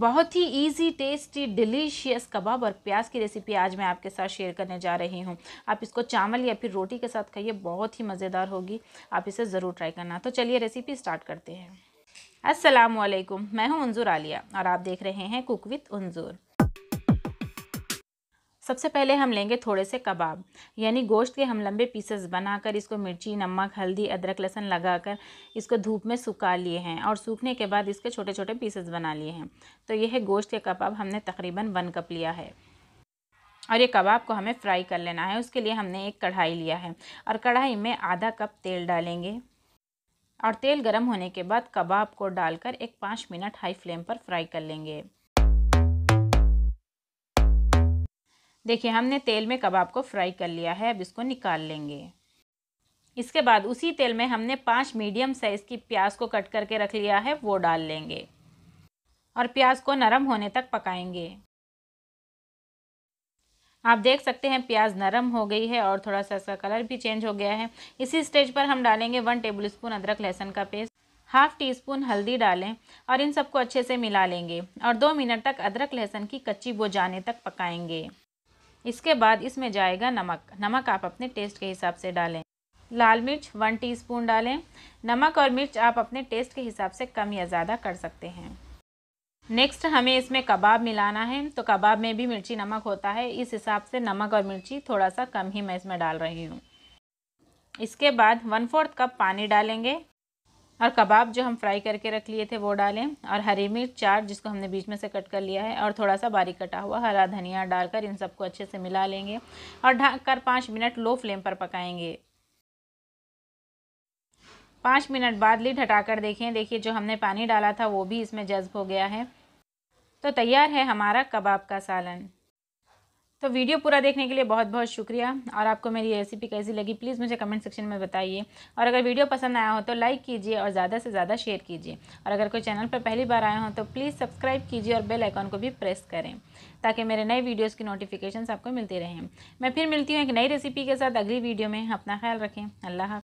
बहुत ही easy tasty delicious कबाब और प्याज की रेसिपी आज मैं आपके साथ शेयर करने जा रही हूँ आप इसको चावल या फिर रोटी के साथ खाइए बहुत ही मज़ेदार होगी आप इसे ज़रूर ट्राई करना तो चलिए रेसिपी स्टार्ट करते हैं अस्सलाम वालेकुम मैं हूँ अंजूर आलिया और आप देख रहे हैं कुक विथ अंजूर सबसे पहले हम लेंगे थोड़े से कबाब यानी गोश्त के हम लंबे पीसेस बनाकर इसको मिर्ची नमक हल्दी अदरक लहसन लगाकर इसको धूप में सुखा लिए हैं और सूखने के बाद इसके छोटे छोटे पीसेस बना लिए हैं तो यह है गोश्त के कबाब हमने तकरीबन वन कप लिया है और ये कबाब को हमें फ्राई कर लेना है उसके लिए हमने एक कढ़ाई लिया है और कढ़ाई में आधा कप तेल डालेंगे और तेल गर्म होने के बाद कबाब को डालकर एक पाँच मिनट हाई फ्लेम पर फ्राई कर लेंगे देखिए हमने तेल में कबाब को फ्राई कर लिया है अब इसको निकाल लेंगे इसके बाद उसी तेल में हमने पाँच मीडियम साइज़ की प्याज को कट करके रख लिया है वो डाल लेंगे और प्याज को नरम होने तक पकाएंगे आप देख सकते हैं प्याज नरम हो गई है और थोड़ा सा इसका कलर भी चेंज हो गया है इसी स्टेज पर हम डालेंगे वन टेबल स्पून अदरक लहसुन का पेस्ट हाफ टी स्पून हल्दी डालें और इन सबको अच्छे से मिला लेंगे और दो मिनट तक अदरक लहसुन की कच्ची वो जाने तक पकाएंगे इसके बाद इसमें जाएगा नमक नमक आप अपने टेस्ट के हिसाब से डालें लाल मिर्च वन टीस्पून डालें नमक और मिर्च आप अपने टेस्ट के हिसाब से कम या ज़्यादा कर सकते हैं नेक्स्ट हमें इसमें कबाब मिलाना है तो कबाब में भी मिर्ची नमक होता है इस हिसाब से नमक और मिर्ची थोड़ा सा कम ही मैं इसमें डाल रही हूँ इसके बाद वन फोर्थ कप पानी डालेंगे और कबाब जो हम फ्राई करके रख लिए थे वो डालें और हरी मिर्च चार जिसको हमने बीच में से कट कर लिया है और थोड़ा सा बारीक कटा हुआ हरा धनिया डालकर इन सबको अच्छे से मिला लेंगे और ढक कर पाँच मिनट लो फ्लेम पर पकाएंगे पाँच मिनट बाद लीड हटाकर देखें देखिए जो हमने पानी डाला था वो भी इसमें जज्ब हो गया है तो तैयार है हमारा कबाब का सालन तो वीडियो पूरा देखने के लिए बहुत बहुत शुक्रिया और आपको मेरी रेसिपी कैसी लगी प्लीज़ मुझे कमेंट सेक्शन में बताइए और अगर वीडियो पसंद आया हो तो लाइक कीजिए और ज़्यादा से ज़्यादा शेयर कीजिए और अगर कोई चैनल पर पहली बार आए हों तो प्लीज़ सब्सक्राइब कीजिए और बेल आइकॉन को भी प्रेस करें ताकि मेरे नए वीडियोज़ की नोटिफिकेशन आपको मिलती रहें मैं फिर मिलती हूँ एक नई रेसिपी के साथ अगली वीडियो में अपना ख्याल रखें अल्लाह